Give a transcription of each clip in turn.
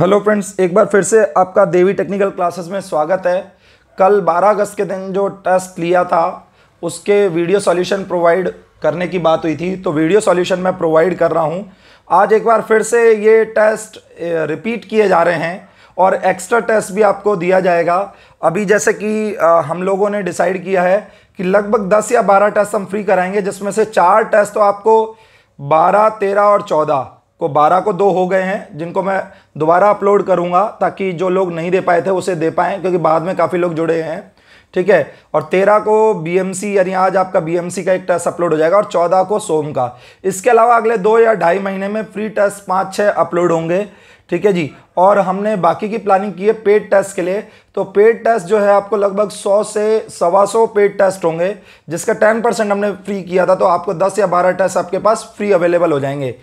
hello friends एक बार फिर से आपका देवी टेक्निकल क्लासेस में स्वागत है कल 12 अगस्त के दिन जो टेस्ट लिया था उसके वीडियो सॉल्यूशन प्रोवाइड करने की बात हुई थी तो वीडियो सॉल्यूशन मैं प्रोवाइड कर रहा हूं आज एक बार फिर से ये टेस्ट रिपीट किए जा रहे हैं और एक्स्ट्रा टेस्ट भी आपको दिया जाएगा अभी जैसे कि हम लोगों ने डिसाइड किया है कि लगभग दस या बारह टेस्ट हम फ्री कराएंगे जिसमें से चार टेस्ट तो आपको बारह तेरह और चौदह को बारह को दो हो गए हैं जिनको मैं दोबारा अपलोड करूंगा ताकि जो लोग नहीं दे पाए थे उसे दे पाएँ क्योंकि बाद में काफ़ी लोग जुड़े हैं ठीक है और तेरह को बीएमसी यानी आज आपका बीएमसी का एक टेस्ट अपलोड हो जाएगा और चौदह को सोम का इसके अलावा अगले दो या ढाई महीने में फ्री टेस्ट पाँच छः अपलोड होंगे ठीक है जी और हमने बाकी की प्लानिंग की है पेड टेस्ट के लिए तो पेड टेस्ट जो है आपको लगभग सौ से सवा सौ पेड टेस्ट होंगे जिसका टेन परसेंट हमने फ्री किया था तो आपको दस या बारह टेस्ट आपके पास फ्री अवेलेबल हो जाएंगे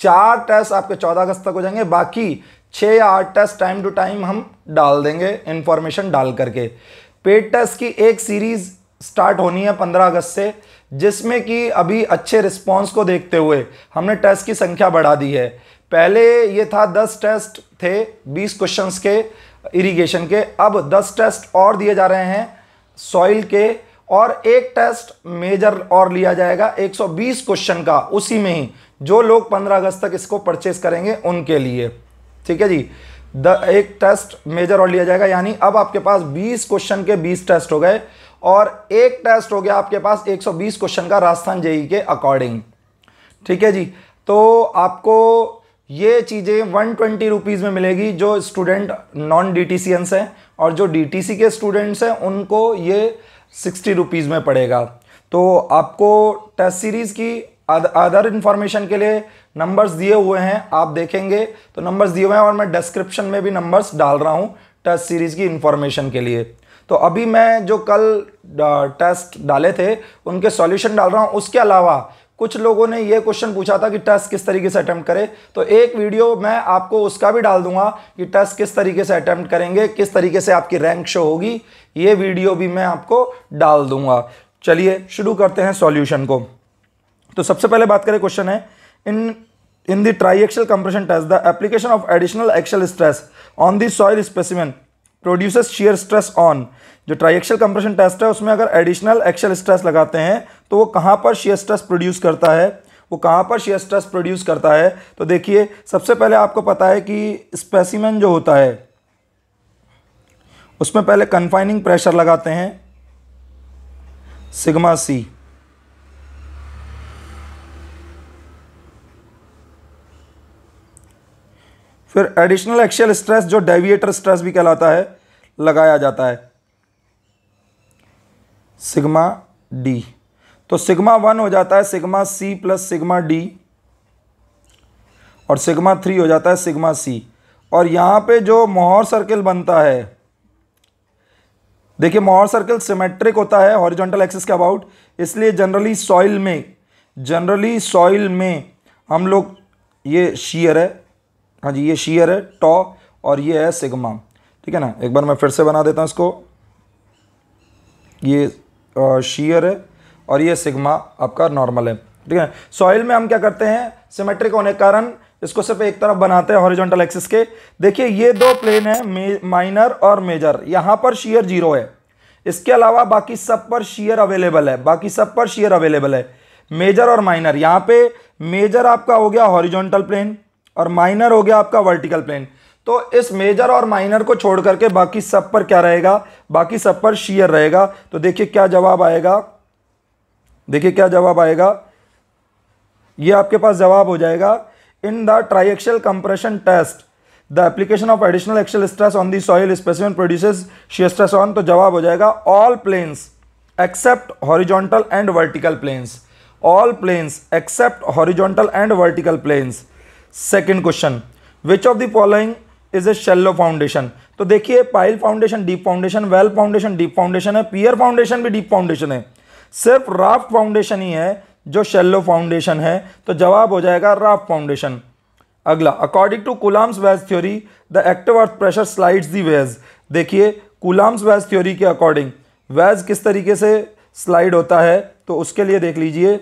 चार टेस्ट आपके चौदह अगस्त तक हो जाएंगे बाकी छः या आठ टेस्ट टाइम टू टाइम हम डाल देंगे इन्फॉर्मेशन डाल करके पेड टेस्ट की एक सीरीज़ स्टार्ट होनी है पंद्रह अगस्त से जिसमें कि अभी अच्छे रिस्पॉन्स को देखते हुए हमने टेस्ट की संख्या बढ़ा दी है पहले ये था दस टेस्ट थे बीस क्वेश्चंस के इरिगेशन के अब दस टेस्ट और दिए जा रहे हैं सॉइल के और एक टेस्ट मेजर और लिया जाएगा 120 क्वेश्चन का उसी में ही जो लोग 15 अगस्त तक इसको परचेस करेंगे उनके लिए ठीक है जी द एक टेस्ट मेजर और लिया जाएगा यानी अब आपके पास 20 क्वेश्चन के 20 टेस्ट हो गए और एक टेस्ट हो गया आपके पास 120 क्वेश्चन का राजस्थान जेई के अकॉर्डिंग ठीक है जी तो आपको ये चीज़ें वन ट्वेंटी रुपीज़ में मिलेगी जो स्टूडेंट नॉन डी टी हैं और जो डी के स्टूडेंट्स हैं उनको ये सिक्सटी रुपीज़ में पड़ेगा तो आपको टेस्ट सीरीज़ की अदर इन्फॉर्मेशन के लिए नंबर्स दिए हुए हैं आप देखेंगे तो नंबर्स दिए हुए हैं और मैं डिस्क्रिप्शन में भी नंबर्स डाल रहा हूँ टेस्ट सीरीज़ की इन्फॉर्मेशन के लिए तो अभी मैं जो कल टेस्ट डाले थे उनके सॉल्यूशन डाल रहा हूँ उसके अलावा कुछ लोगों ने यह क्वेश्चन पूछा था कि टेस्ट किस तरीके से अटैम्प्ट करें तो एक वीडियो मैं आपको उसका भी डाल दूंगा कि टेस्ट किस तरीके से अटैम्प्ट करेंगे किस तरीके से आपकी रैंक शो होगी ये वीडियो भी मैं आपको डाल दूंगा चलिए शुरू करते हैं सॉल्यूशन को तो सबसे पहले बात करें क्वेश्चन है in in triaxial compression test the application of additional axial stress on the soil specimen produce shear stress on जो ट्राइएक्शल कंप्रेशन टेस्ट है उसमें अगर एडिशनल एक्शल स्ट्रेस लगाते हैं तो वो कहाँ पर शेयर स्ट्रेस प्रोड्यूस करता है वो कहाँ पर शेयर स्ट्रेस प्रोड्यूस करता है तो देखिए सबसे पहले आपको पता है कि स्पेसिमेंट जो होता है उसमें पहले कन्फाइनिंग प्रेशर लगाते हैं सिग्मा सी फिर एडिशनल एक्शियल स्ट्रेस जो डेविएटर स्ट्रेस भी कहलाता है लगाया जाता है सिग्मा डी तो सिग्मा वन हो जाता है sigma C plus sigma D और सिग्मा थ्री हो जाता है सिग्मा सी और यहाँ पे जो मोहर सर्किल बनता है देखिए मोहर सर्कल सिमेट्रिक होता है हॉरिजॉन्टल एक्सिस के अबाउट इसलिए जनरली सॉइल में जनरली सॉइल में हम लोग ये शीयर है हाँ जी ये शीयर है टॉ और ये है सिग्मा ठीक है ना एक बार मैं फिर से बना देता हूँ इसको ये शीयर है और ये सिग्मा आपका नॉर्मल है ठीक है सॉइल में हम क्या करते हैं सिमेट्रिक होने के कारण इसको सिर्फ एक तरफ बनाते हैं हॉरिजॉन्टल एक्सिस के देखिए ये दो प्लेन है माइनर और मेजर यहां पर शेयर जीरो है इसके अलावा बाकी सब पर शेयर अवेलेबल है बाकी सब पर शेयर अवेलेबल है मेजर और माइनर यहां पे मेजर आपका हो गया हॉरिजॉन्टल प्लेन और माइनर हो गया आपका वर्टिकल प्लेन तो इस मेजर और माइनर को छोड़ करके बाकी सब पर क्या रहेगा बाकी सब पर शेयर रहेगा तो देखिए क्या जवाब आएगा देखिए क्या जवाब आएगा ये आपके पास जवाब हो जाएगा in the triaxial compression test the application of additional axial stress on the soil specimen produces shear stress on तो जवाब हो जाएगा all planes except horizontal and vertical planes all planes except horizontal and vertical planes second question which of the following is a shallow foundation तो देखिए pile foundation deep foundation well foundation deep foundation है pier foundation भी deep foundation है सिर्फ raft foundation ही है जो शेल्लो foundation है तो जवाब हो जाएगा राफ फाउंडेशन अगला according to Coulomb's wedge theory the active earth pressure slides the wedge देखिए कुलाम्स वेज थ्योरी के अकॉर्डिंग वेज किस तरीके से स्लाइड होता है तो उसके लिए देख लीजिए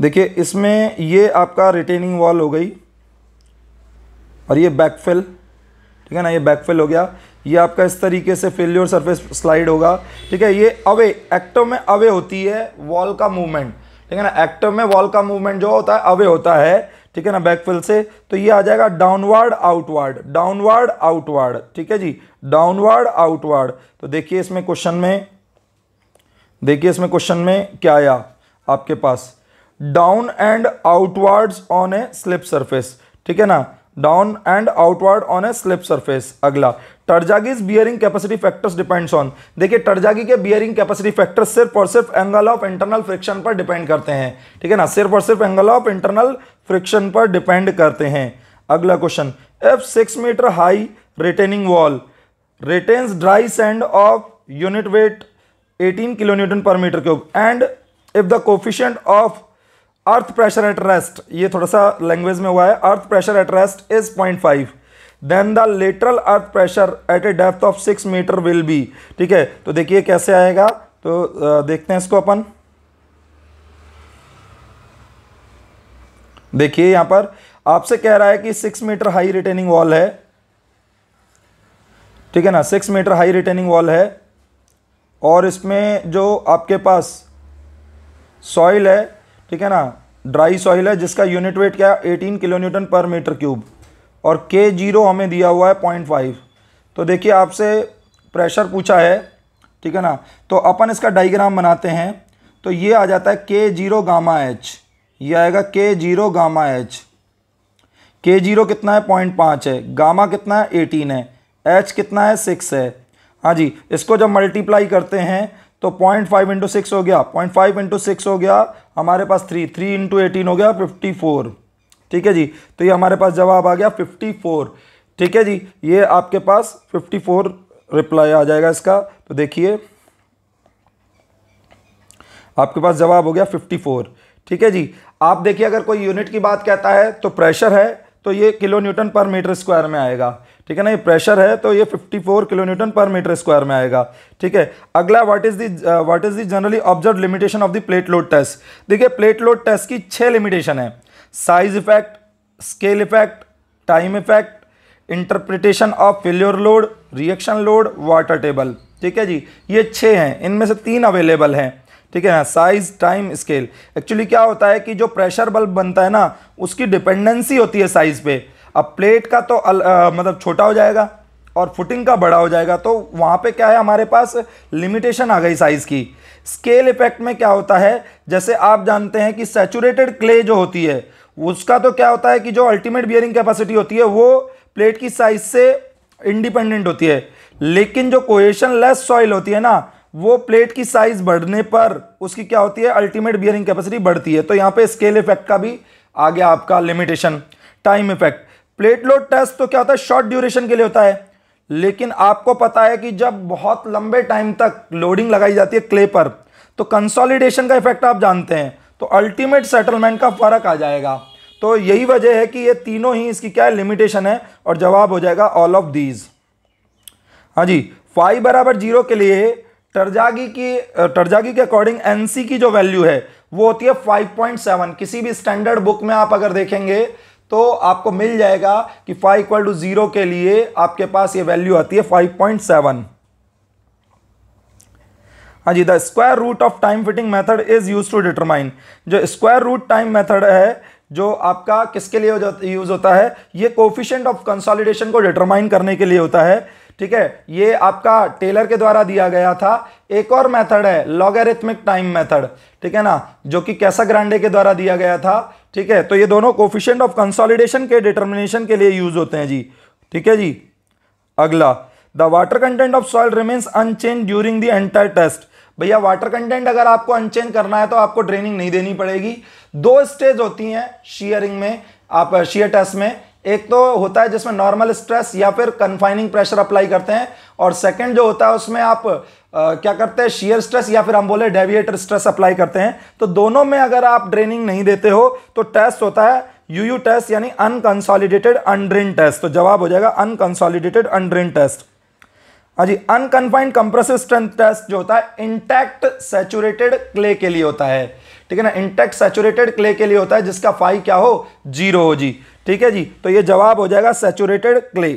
देखिए इसमें ये आपका रिटेनिंग वॉल हो गई और ये बैकफिल ठीक है ना ये बैकफिल हो गया ये आपका इस तरीके से फेल्योर सरफेस स्लाइड होगा ठीक है ये अवे एक्टिव में अवे होती है वॉल का मूवमेंट ठीक है ना एक्टिव में वॉल का मूवमेंट जो होता है अवे होता है ठीक है ना बैकफिल से तो ये आ जाएगा डाउनवर्ड आउटवर्ड डाउनवर्ड आउटवर्ड ठीक है जी डाउनवर्ड आउटवर्ड तो देखिए इसमें क्वेश्चन में देखिए इसमें क्वेश्चन में क्या आया आपके पास down and outwards on a slip surface ठीक है ना down and outward on a slip surface अगला Terzaghi's bearing capacity factors depends on देखिए टर्जागी के बियरिंग कैपेसिटी फैक्टर्स सिर्फ और सिर्फ एंगल ऑफ इंटरनल फ्रिक्शन पर डिपेंड करते हैं ठीक है ना सिर्फ और सिर्फ एंगल ऑफ इंटरनल फ्रिक्शन पर डिपेंड करते हैं अगला question if six metre high retaining wall retains dry sand of unit weight 18 kilo newton per metre cube and if the coefficient of earth pressure at rest ये थोड़ा सा language में हुआ है earth pressure at rest is point five then the lateral earth pressure at a depth of six metre will be ठीक है तो देखिए कैसे आएगा तो देखते हैं इसको अपन देखिए यहां पर आपसे कह रहा है कि six metre high retaining wall है ठीक है ना six metre high retaining wall है और इसमें जो आपके पास सॉइल है ठीक है ना ड्राई सॉइल है जिसका यूनिट वेट क्या है eighteen kilo newton per metre cube और के जीरो हमें दिया हुआ है पॉइंट फाइव तो देखिए आपसे प्रेशर पूछा है ठीक है ना तो अपन इसका डाइग्राम बनाते हैं तो ये आ जाता है के जीरो गामा एच ये आएगा K zero gamma H K zero कितना है पॉइंट पाँच है गामा कितना है एटीन है एच कितना है सिक्स है हाँ जी इसको जब मल्टीप्लाई करते हैं तो पॉइंट फाइव इंटू सिक्स हो गया पॉइंट फाइव इंटू सिक्स हो गया हमारे पास थ्री थ्री इंटू एटीन हो गया फिफ्टी फोर ठीक है जी तो ये हमारे पास जवाब आ गया फिफ्टी फोर ठीक है जी ये आपके पास फिफ्टी फोर रिप्लाई आ जाएगा इसका तो देखिए आपके पास जवाब हो गया फिफ्टी फोर ठीक है जी आप देखिए अगर कोई यूनिट की बात कहता है तो प्रेशर है तो ये kilo newton per metre square में आएगा ठीक है ना ये प्रेशर है तो ये 54 kilo newton per metre square में आएगा ठीक है अगला what is the what is the generally observe limitation of the plate load test देखिए प्लेट लोड टेस्ट की छह लिमिटेशन है size effect scale effect time effect interpretation of failure load reaction load water table ठीक है जी ये छः हैं इनमें से तीन अवेलेबल हैं ठीक है ना साइज टाइम स्केल एक्चुअली क्या होता है कि जो प्रेशर बल्ब बनता है ना उसकी डिपेंडेंसी होती है साइज पे अब प्लेट का तो अल, आ, मतलब छोटा हो जाएगा और फुटिंग का बड़ा हो जाएगा तो वहाँ पे क्या है हमारे पास लिमिटेशन आ गई साइज़ की स्केल इफेक्ट में क्या होता है जैसे आप जानते हैं कि सेचूरेटेड क्ले जो होती है उसका तो क्या होता है कि जो अल्टीमेट बियरिंग कैपेसिटी होती है वो प्लेट की साइज़ से इंडिपेंडेंट होती है लेकिन जो कोएशन लेस सॉइल होती है ना वो प्लेट की साइज बढ़ने पर उसकी क्या होती है अल्टीमेट बियरिंग कैपेसिटी बढ़ती है तो यहाँ पे स्केल इफेक्ट का भी आ गया आपका limitation time effect plate load test तो क्या होता है शॉर्ट ड्यूरेशन के लिए होता है लेकिन आपको पता है कि जब बहुत लंबे टाइम तक लोडिंग लगाई जाती है क्ले पर तो कंसोलिडेशन का इफेक्ट आप जानते हैं तो अल्टीमेट सेटलमेंट का फर्क आ जाएगा तो यही वजह है कि ये तीनों ही इसकी क्या है लिमिटेशन है और जवाब हो जाएगा ऑल ऑफ दीज हाँ जी फाइव बराबर जीरो के लिए टर्जागी की टर्जागी के अकॉर्डिंग एनसी की जो वैल्यू है वो होती है 5.7 किसी भी स्टैंडर्ड बुक में आप अगर देखेंगे तो आपको मिल जाएगा कि फाइव इक्वल टू जीरो के लिए आपके पास ये वैल्यू आती है फाइव पॉइंट सेवन हाँ जी the square root of time fitting method is use to determine जो स्क्वायर रूट टाइम मेथड है जो आपका किसके लिए यूज़ होता है ये कोफिशेंट ऑफ कंसोलिडेशन को डिटरमाइन करने के लिए होता है ठीक है ये आपका टेलर के द्वारा दिया गया था एक और मेथड है लॉगरिथमिक टाइम मेथड ठीक है ना जो कि कैसा ग्रांडे के द्वारा दिया गया था ठीक है तो ये दोनों कोफिशियंट ऑफ कंसोलिडेशन के डिटर्मिनेशन के लिए यूज होते हैं जी ठीक है जी अगला the water content of soil remains unchanged during the entire test भैया वाटर कंटेंट अगर आपको अनचेंज करना है तो आपको ड्रेनिंग नहीं देनी पड़ेगी दो स्टेज होती हैं शियरिंग में आप शेयर uh, टेस्ट में एक तो होता है जिसमें नॉर्मल स्ट्रेस या फिर कन्फाइनिंग प्रेशर अप्लाई करते हैं और सेकंड जो होता है उसमें आप क्या करते हैं शेयर स्ट्रेस या फिर हम बोले डेविएटर स्ट्रेस अप्लाई करते हैं तो दोनों में अगर आप ड्रेनिंग नहीं देते हो तो टेस्ट होता है यू यू टेस्ट यानी अनकंसॉलिडेटेड अनड्रेन टेस्ट तो जवाब हो जाएगा अनकंसॉलिडेटेड अनड्रेन टेस्ट हाँ जी अनकन्फाइंड कंप्रेसिव स्ट्रेंथ टेस्ट जो होता है इंटैक्ट सेचुरेटेड क्ले के लिए होता है ठीक है ना इंटैक्ट सेचुरेटेड क्ले के लिए होता है जिसका फाइव क्या हो जीरो हो जी ठीक है जी तो ये जवाब हो जाएगा सेचुरेटेड क्ले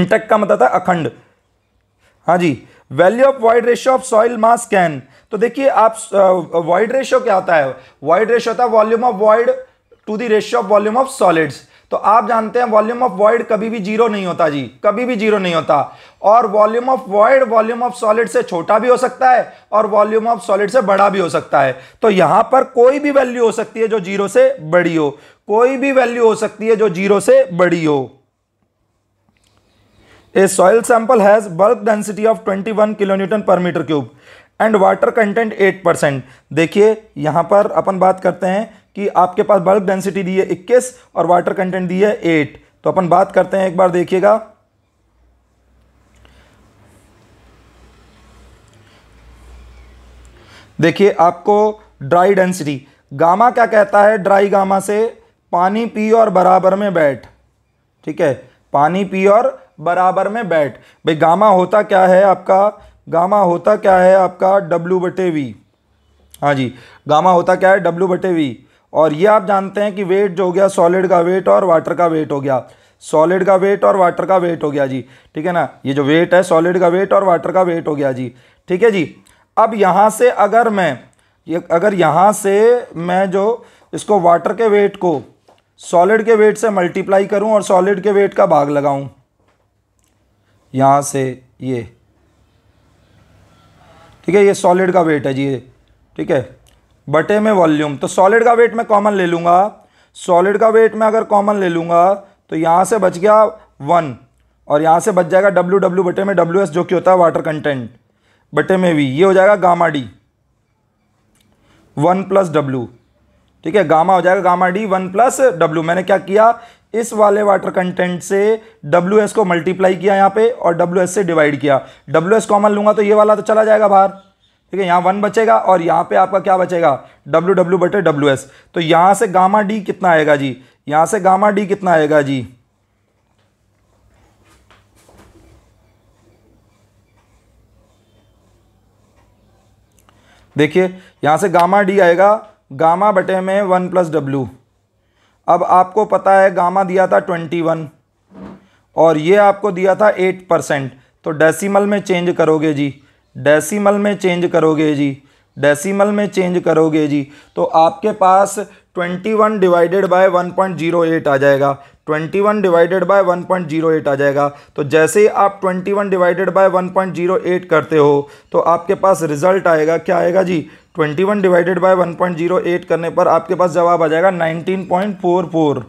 इंटैक्ट का मतलब था अखंड हाँ जी value of void ratio of soil mass can तो देखिए आप वाइड रेशियो क्या होता है वाइड रेशियो होता है volume of void to the ratio of volume of solids तो आप जानते हैं वॉल्यूम ऑफ वॉइड कभी भी जीरो नहीं होता जी कभी भी जीरो नहीं होता और volume of void volume of solid से छोटा भी हो सकता है और वॉल्यूम ऑफ सॉलिड से बड़ा भी हो सकता है तो यहां पर कोई भी वैल्यू हो सकती है जो जीरो से बड़ी हो कोई भी वैल्यू हो सकती है जो जीरो से बड़ी हो a soil sample has bulk density of 21 kilonewton per metre cube and water content 8 percent देखिए यहाँ पर अपन बात करते हैं कि आपके पास बल्क डेंसिटी दी है 21 और वाटर कंटेंट दी है 8 तो अपन बात करते हैं एक बार देखिएगा देखिए आपको ड्राई डेंसिटी गामा क्या कहता है ड्राई गामा से पानी पी और बराबर में बैठ ठीक है पानी पी और बराबर में बैठ भाई गामा होता क्या है आपका गामा होता क्या है आपका डब्लू बटे वी हाँ जी गामा होता क्या है डब्लू बटे वी और ये आप जानते हैं कि वेट जो हो गया सॉलिड का वेट और वाटर का वेट हो गया सॉलिड का वेट और वाटर का वेट हो गया जी ठीक है ना ये जो वेट है सॉलिड का वेट और वाटर का वेट हो गया जी ठीक है जी अब यहाँ से अगर मैं ये अगर यहाँ से मैं जो इसको वाटर के वेट को सॉलिड के वेट से मल्टीप्लाई करूं और सॉलिड के वेट का भाग लगाऊं यहाँ से ये ठीक है ये सॉलिड का वेट है जी ठीक है बटे में वॉल्यूम तो सॉलिड का वेट मैं कॉमन ले लूँगा सॉलिड का वेट मैं अगर कॉमन ले लूँगा तो यहाँ से बच गया वन और यहाँ से बच जाएगा डब्ल्यू डब्ल्यू बटे में डब्ल्यू एस जो कि होता है वाटर कंटेंट बटे में भी ये हो जाएगा gamma D one plus W ठीक है गामा हो जाएगा gamma D one plus W मैंने क्या किया इस वाले वाटर कंटेंट से डब्ल्यू एस को मल्टीप्लाई किया यहाँ पे और डब्ल्यू एस से डिवाइड किया डब्ल्यू एस कॉमन लूंगा तो ये वाला तो चला जाएगा बाहर ठीक है यहाँ वन बचेगा और यहाँ पे आपका क्या बचेगा डब्ल्यू डब्ल्यू बटे डब्ल्यू एस तो यहाँ से गामा डी कितना आएगा जी यहाँ से गामा डी कितना आएगा जी देखिए यहां से गामा डी आएगा गामा बटे में वन प्लस डब्लू अब आपको पता है गामा दिया था ट्वेंटी वन और ये आपको दिया था एट परसेंट तो डेसिमल में चेंज करोगे जी डेसिमल में चेंज करोगे जी डेसिमल में चेंज करोगे जी तो आपके पास twenty one divided by one point zero eight आ जाएगा twenty one divided by one point zero eight आ जाएगा तो जैसे ही आप twenty one divided by one point zero eight करते हो तो आपके पास रिजल्ट आएगा क्या आएगा जी twenty one divided by one point zero eight करने पर आपके पास जवाब आ जाएगा नाइनटीन पॉइंट फोर फोर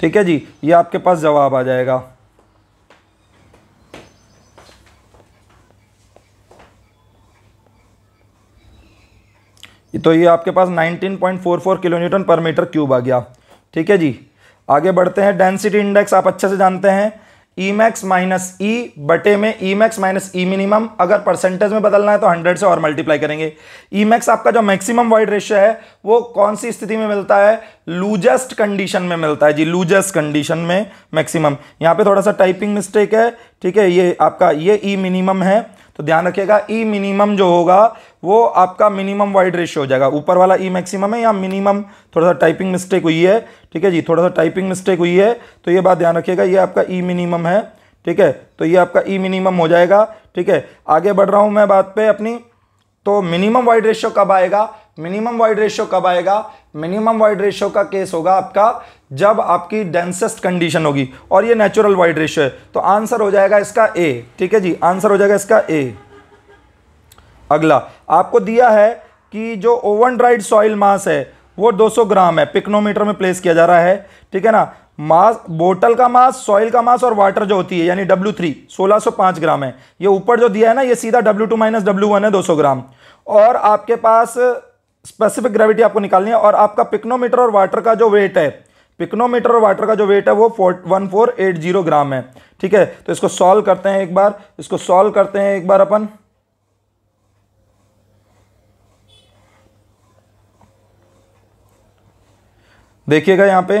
ठीक है जी ये आपके पास जवाब आ जाएगा तो ये आपके पास 19.44 kilo newton per metre cube आ गया ठीक है जी आगे बढ़ते हैं डेंसिटी इंडेक्स आप अच्छे से जानते हैं ई मैक्स माइनस ई बटे में e max minus e minimum अगर परसेंटेज में बदलना है तो 100 से और मल्टीप्लाई करेंगे ई मैक्स आपका जो मैक्सिमम वाइड रेशियो है वो कौन सी स्थिति में मिलता है लूजेस्ट कंडीशन में मिलता है जी लूजेस्ट कंडीशन में मैक्सिमम यहाँ पे थोड़ा सा टाइपिंग मिस्टेक है ठीक है ये आपका ये ई e मिनिमम है तो ध्यान रखिएगा ई e मिनिमम जो होगा वो आपका मिनिमम वाइड रेशियो हो जाएगा ऊपर वाला ई e मैक्सिमम है या मिनिमम थोड़ा सा टाइपिंग मिस्टेक हुई है ठीक है जी थोड़ा सा टाइपिंग मिस्टेक हुई है तो ये बात ध्यान रखिएगा ये आपका ई e मिनिमम है ठीक है तो ये आपका ई मिनिमम हो जाएगा ठीक है आगे बढ़ रहा हूँ मैं बात पर अपनी तो मिनिमम वाइड रेशियो कब आएगा मिनिमम वाइड रेशियो कब आएगा मिनिमम वाइड रेशियो का केस होगा आपका जब आपकी डेंसेस्ट कंडीशन होगी और ये नेचुरल वाइड रेशियो है तो आंसर हो जाएगा इसका ए ठीक है जी आंसर हो जाएगा इसका ए अगला आपको दिया है कि जो ओवन ड्राइड सॉइल मास है वो 200 ग्राम है पिक्नोमीटर में प्लेस किया जा रहा है ठीक है ना मास बोटल का मास सॉइल का मास और वाटर जो होती है यानी डब्ल्यू थ्री सोलह सौ पाँच ग्राम है ये ऊपर जो दिया है ना ये सीधा W two minus W one है दो सौ ग्राम और आपके पास स्पेसिफिक ग्रेविटी आपको निकालनी है और आपका पिक्नोमीटर और वाटर का जो वेट है पिक्नोमीटर और वाटर का जो वेट है वो four one four eight zero gram है ठीक है तो इसको सॉल्व करते हैं एक बार इसको सॉल्व करते हैं एक बार अपन देखिएगा यहाँ पे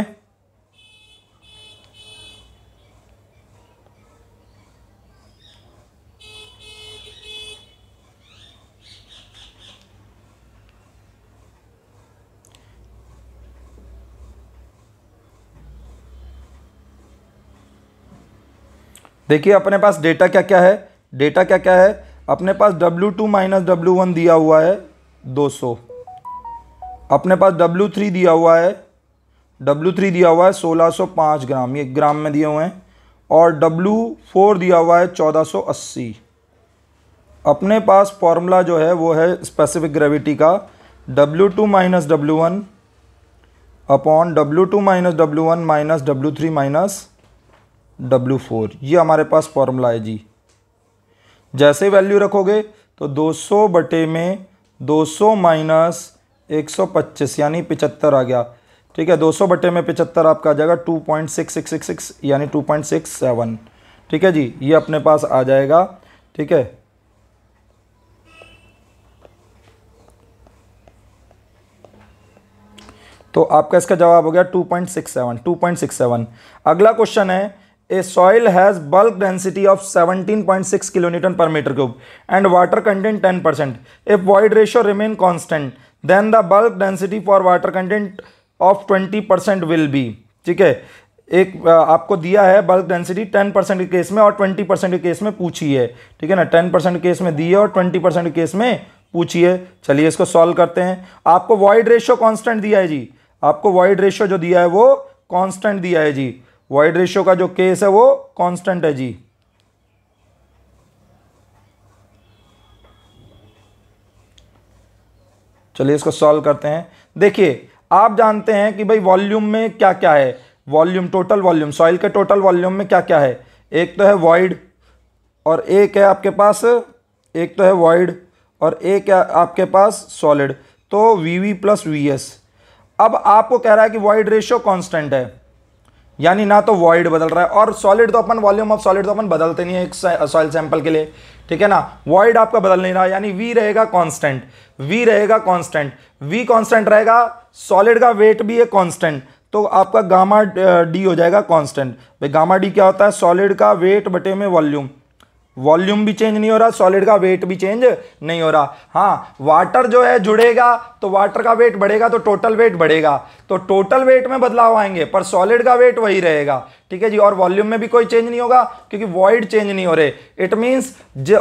देखिए अपने पास डेटा क्या क्या है डेटा क्या क्या है अपने पास W2 टू माइनस डब्ल्यू दिया हुआ है 200 अपने पास W3 दिया हुआ है W3 दिया हुआ है 1605 ग्राम ये ग्राम में दिए हुए हैं और W4 दिया हुआ है 1480 अपने पास फॉर्मूला जो है वो है स्पेसिफिक ग्रेविटी का W2 two minus W upon W2 two minus W one minus W three minus W four ये हमारे पास फॉर्मूला है जी जैसे वैल्यू रखोगे तो 200 बटे में 200 माइनस 125 यानी 75 आ गया ठीक है 200 बटे में 75 आपका आ जाएगा 2.6666 यानी 2.67 ठीक है जी ये अपने पास आ जाएगा ठीक है तो आपका इसका जवाब हो गया 2.67 2.67 अगला क्वेश्चन है a soil has bulk density of 17.6 kilonewton per metre cube and water content 10 percent if void ratio remain constant then the bulk density for water content of 20 percent will be ठीक है एक आपको दिया है bulk density 10 percent के case में और 20 percent के केस में पूछी है ठीक है ना 10 परसेंट केस में दी है और 20 परसेंट केस में पूछी है चलिए इसको सॉल्व करते हैं आपको वॉइड रेशियो कॉन्स्टेंट दिया है जी आपको वॉइड रेशियो जो दिया है वो कॉन्स्टेंट दिया है जी वाइड रेशियो का जो केस है वो कांस्टेंट है जी चलिए इसको सॉल्व करते हैं देखिए आप जानते हैं कि भाई वॉल्यूम में क्या क्या है वॉल्यूम टोटल वॉल्यूम सॉइल के टोटल वॉल्यूम में क्या क्या है एक तो है वॉइड और एक है आपके पास एक तो है वॉइड और एक है आपके पास सॉलिड तो v v plus v s अब आपको कह रहा है कि वॉइड रेशियो कांस्टेंट है यानी ना तो वॉइड बदल रहा है और सॉलिड तो अपन वॉल्यूम ऑफ सॉलिड तो अपन बदलते नहीं है एक सॉइल सैंपल के लिए ठीक है ना वॉइड आपका बदल नहीं रहा यानी वी रहेगा कांस्टेंट वी रहेगा कांस्टेंट वी कांस्टेंट रहेगा सॉलिड का वेट भी है कांस्टेंट तो आपका गामा डी हो जाएगा कांस्टेंट भाई गामा डी क्या होता है सॉलिड का वेट बटे में वॉल्यूम वॉल्यूम भी चेंज नहीं हो रहा सॉलिड का वेट भी चेंज नहीं हो रहा हाँ वाटर जो है जुड़ेगा तो वाटर का वेट बढ़ेगा तो टोटल वेट बढ़ेगा तो टोटल वेट में बदलाव आएंगे पर सॉलिड का वेट वही रहेगा ठीक है जी और वॉल्यूम में भी कोई चेंज नहीं होगा क्योंकि वॉइड चेंज नहीं हो रहे इट मीन्स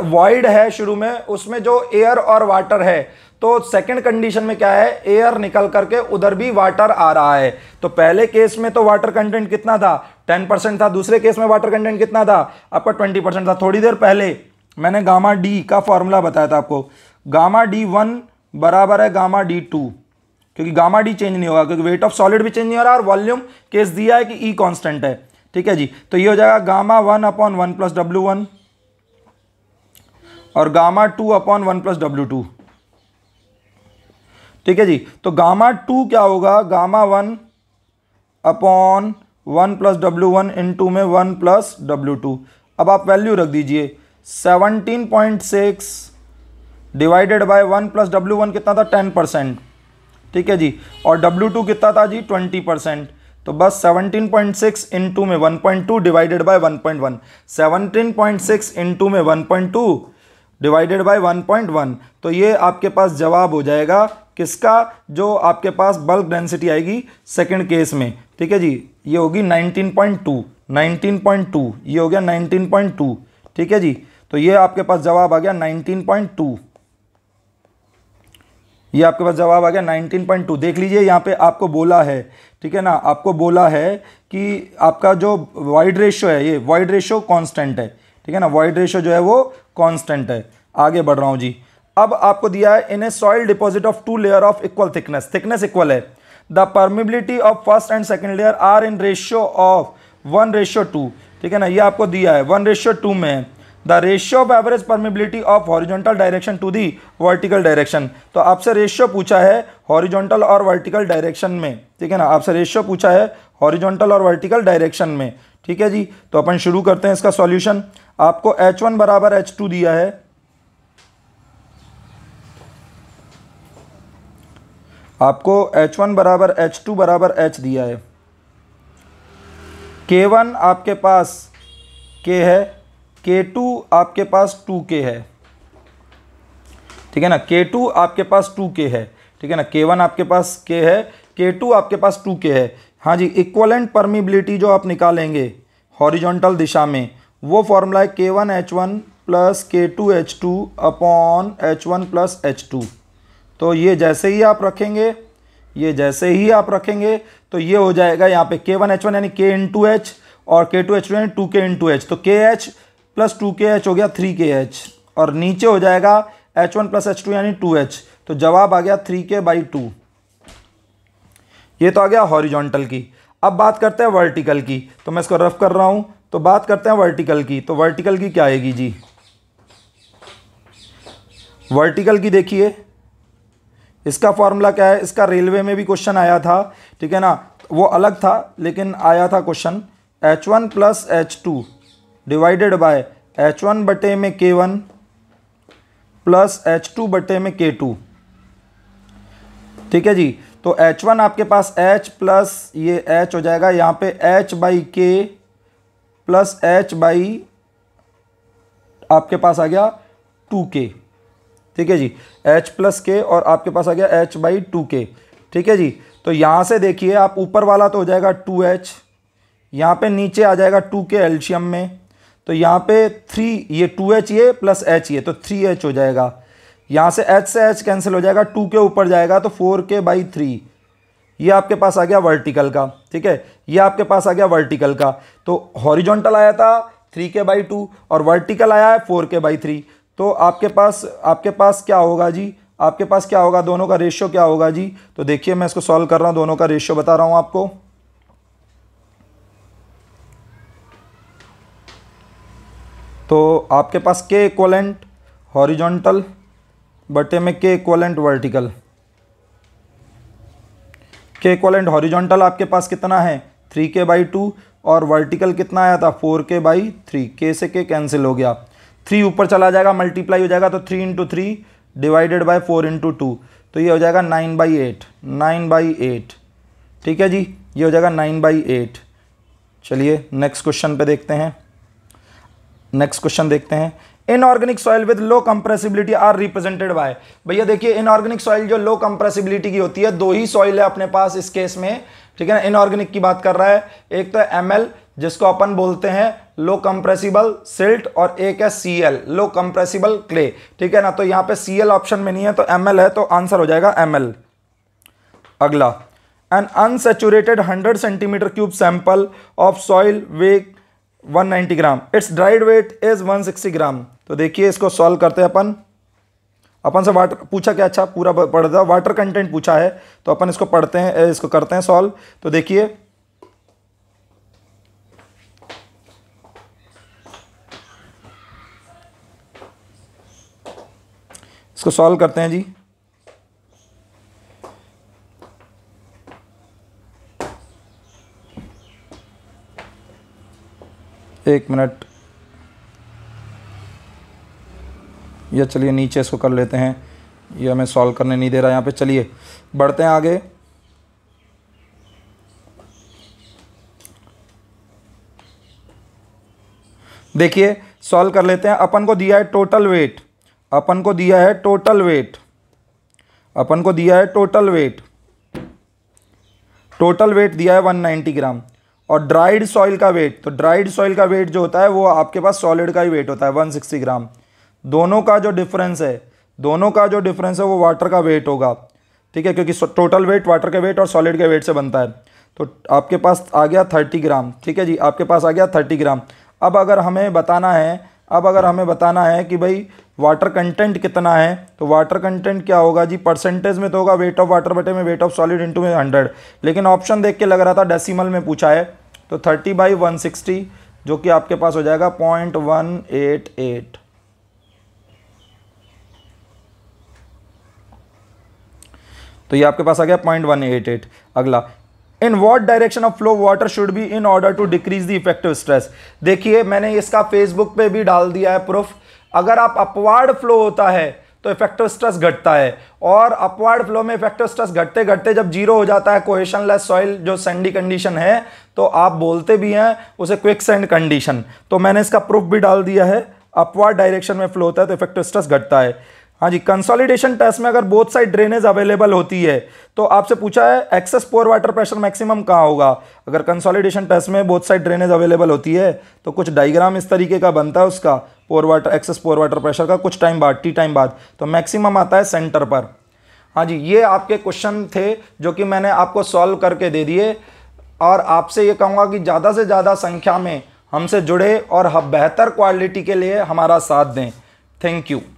वॉइड है शुरू में उसमें जो एयर और वाटर है तो सेकंड कंडीशन में क्या है एयर निकल करके उधर भी वाटर आ रहा है तो पहले केस में तो वाटर कंटेंट कितना था टेन परसेंट था दूसरे केस में वाटर कंटेंट कितना था आपका ट्वेंटी परसेंट था थोड़ी देर पहले मैंने गामा डी का फॉर्मूला बताया था आपको गामा डी वन बराबर है गामा डी टू क्योंकि गामा डी चेंज नहीं होगा क्योंकि वेट ऑफ सॉलिड भी चेंज नहीं हो रहा और वॉल्यूम केस दिया है कि ई e कॉन्स्टेंट है ठीक है जी तो ये हो जाएगा gamma one upon one plus डब्ल्यू वन और gamma two upon one plus डब्ल्यू टू ठीक है जी तो गामा टू क्या होगा gamma one upon one plus डब्ल्यू वन इन टू में वन प्लस डब्ल्यू टू अब आप वैल्यू रख दीजिए seventeen point six divided by one plus डब्ल्यू वन कितना था टेन परसेंट ठीक है जी और डब्ल्यू टू कितना था जी ट्वेंटी परसेंट तो बस 17.6 पॉइंट सिक्स इन टू में one point two divided by one point one seventeen point six into में one point two divided by one point one तो ये आपके पास जवाब हो जाएगा किसका जो आपके पास बल्क डेंसिटी आएगी सेकेंड केस में ठीक है जी ये होगी 19.2 19.2 ये हो गया 19.2 ठीक है जी तो ये आपके पास जवाब आ गया 19.2 ये आपके पास जवाब आ गया 19.2 देख लीजिए यहाँ पे आपको बोला है ठीक है ना आपको बोला है कि आपका जो वाइड रेशो है ये वाइड रेशो कांस्टेंट है ठीक है ना वाइड रेशो जो है वो कांस्टेंट है आगे बढ़ रहा हूँ जी अब आपको दिया है in a soil deposit of two layer of equal thickness thickness equal है the permeability of first and second layer are in ratio of one ratio two ठीक है ना ये आपको दिया है वन रेशियो टू में the ratio of average permeability of horizontal direction to the vertical direction तो आपसे रेशियो पूछा है हॉरिजोंटल और वर्टिकल डायरेक्शन में ठीक है ना आपसे रेशियो पूछा है हॉरिजोंटल और वर्टिकल डायरेक्शन में ठीक है जी तो अपन शुरू करते हैं इसका सॉल्यूशन आपको h1 बराबर एच दिया है आपको एच वन बराबर एच टू बराबर एच दिया है के वन आपके पास के है के टू आपके पास टू के है ठीक है ना के टू आपके पास टू के है ठीक है ना के वन आपके पास के है के टू आपके पास टू के है हाँ जी इक्वलेंट परमिबिलिटी जो आप निकालेंगे हॉरिजॉन्टल दिशा में वो फॉर्मूला है k one h one plus k two h two upon h one plus h two तो ये जैसे ही आप रखेंगे ये जैसे ही आप रखेंगे तो ये हो जाएगा यहाँ पे के वन एच वन यानी के इन टू एच और के टू एच टू यानी two k into h तो k h plus two k h हो गया थ्री के एच और नीचे हो जाएगा h one plus h two यानी टू एच तो जवाब आ गया थ्री के बाई टू ये तो आ गया हॉरिजॉन्टल की अब बात करते हैं वर्टिकल की तो मैं इसको रफ कर रहा हूँ तो बात करते हैं वर्टिकल की तो वर्टिकल की क्या आएगी जी वर्टिकल की देखिए इसका फॉर्मूला क्या है इसका रेलवे में भी क्वेश्चन आया था ठीक है ना वो अलग था लेकिन आया था question h one plus h two divided by h one बटे में के वन प्लस एच टू बटे में के टू ठीक है जी तो एच वन आपके पास एच प्लस ये एच हो जाएगा यहाँ पे h by k plus h by आपके पास आ गया टू के ठीक है जी एच प्लस के और आपके पास आ गया एच बाई टू के ठीक है जी तो यहाँ से देखिए आप ऊपर वाला तो हो जाएगा टू एच यहाँ पर नीचे आ जाएगा टू के एल्शियम में तो यहाँ पे थ्री ये टू एच ये प्लस एच ये तो थ्री एच हो जाएगा यहाँ से एच से एच कैंसिल हो जाएगा टू के ऊपर जाएगा तो फोर के बाई थ्री ये आपके पास आ गया वर्टिकल का ठीक है ये आपके पास आ गया वर्टिकल का तो हॉरिजॉन्टल आया था थ्री के बाई टू और वर्टिकल आया है फोर के बाई थ्री तो आपके पास आपके पास क्या होगा जी आपके पास क्या होगा दोनों का रेशियो क्या होगा जी तो देखिए मैं इसको सॉल्व कर रहा हूँ दोनों का रेशियो बता रहा हूँ आपको तो आपके पास के इक्वलेंट हॉरिजॉन्टल बटे में k equivalent vertical k equivalent horizontal आपके पास कितना है थ्री के बाई टू और वर्टिकल कितना आया था फोर के बाई थ्री के से के कैंसिल हो गया थ्री ऊपर चला जाएगा मल्टीप्लाई हो जाएगा तो three into three divided by four into two तो ये हो जाएगा nine by eight nine by eight ठीक है जी ये हो जाएगा नाइन बाई एट चलिए नेक्स्ट क्वेश्चन पे देखते हैं नेक्स्ट क्वेश्चन देखते हैं inorganic soil with low compressibility are represented by भैया देखिए इनऑर्गेनिक सॉइल जो लो कंप्रेसिबिलिटी की होती है दो ही सॉइल है अपने पास इस केस में ठीक है ना इनऑर्गेनिक की बात कर रहा है एक तो एम जिसको अपन बोलते हैं लो कंप्रेसिबल सिल्ट और एक है c l low compressible clay ठीक है ना तो यहाँ पे सी एल ऑप्शन में नहीं है तो एम एल है तो आंसर हो जाएगा एम एल अगला an unsaturated 100 centimetre cube sample of soil one 190 gram its dried weight is 160 gram तो देखिए इसको सॉल्व करते हैं अपन अपन से वाटर पूछा क्या अच्छा पूरा पढ़ता वाटर कंटेंट पूछा है तो अपन इसको पढ़ते हैं इसको करते हैं सॉल्व तो देखिए इसको सॉल्व करते हैं जी एक मिनट या चलिए नीचे इसको कर लेते हैं यह हमें सॉल्व करने नहीं दे रहा यहाँ पे चलिए बढ़ते हैं आगे देखिए सॉल्व कर लेते हैं अपन को दिया है टोटल वेट अपन को दिया है टोटल वेट अपन को दिया है टोटल वेट टोटल वेट दिया है 190 ग्राम और ड्राइड सॉइल का वेट तो ड्राइड सॉइल का वेट जो होता है वो आपके पास सॉलिड का ही वेट होता है 160 ग्राम दोनों का जो डिफरेंस है दोनों का जो डिफरेंस है वो वाटर का वेट होगा ठीक है क्योंकि टोटल वेट वाटर के वेट और सॉलिड के वेट से बनता है तो आपके पास आ गया थर्टी ग्राम ठीक है जी आपके पास आ गया थर्टी ग्राम अब अगर हमें बताना है अब अगर हमें बताना है कि भाई वाटर कंटेंट कितना है तो वाटर कंटेंट क्या होगा जी परसेंटेज में तो होगा वेट ऑफ वाटर बटे में वेट ऑफ सॉलिड इंटू में हंड्रेड लेकिन ऑप्शन देख के लग रहा था डेसिमल में पूछा है तो थर्टी बाई वन सिक्सटी जो कि आपके पास हो जाएगा पॉइंट वन एट एट तो ये आपके पास आ गया पॉइंट वन एट एट अगला in what direction of flow water should be in order to decrease the effective stress देखिए मैंने इसका फेसबुक पे भी डाल दिया है प्रूफ अगर आप अपवार्ड फ्लो होता है तो इफेक्टिव स्ट्रेस घटता है और अपवार्ड फ्लो में इफेक्टिव स्ट्रेस घटते घटते जब जीरो हो जाता है कोहेशन लेस सॉइल जो सैंडी कंडीशन है तो आप बोलते भी हैं उसे क्विक सैंड कंडीशन तो मैंने इसका प्रूफ भी डाल दिया है अपवार्ड डायरेक्शन में फ्लो होता है तो इफेक्टिव स्ट्रेस घटता है हाँ जी कंसोलिडेशन टेस्ट में अगर बोथ साइड ड्रेनेज अवेलेबल होती है तो आपसे पूछा है excess pore water pressure maximum कहाँ होगा अगर कंसोलिडेशन टेस्ट में बोथ साइड ड्रेनेज अवेलेबल होती है तो कुछ डायग्राम इस तरीके का बनता है उसका pore water excess pore water pressure का कुछ टाइम बाद टी टाइम बाद तो मैक्सिमम आता है सेंटर पर हाँ जी ये आपके क्वेश्चन थे जो कि मैंने आपको सॉल्व करके दे दिए और आपसे ये कहूँगा कि ज़्यादा से ज़्यादा संख्या में हमसे जुड़े और बेहतर क्वालिटी के लिए हमारा साथ दें थैंक यू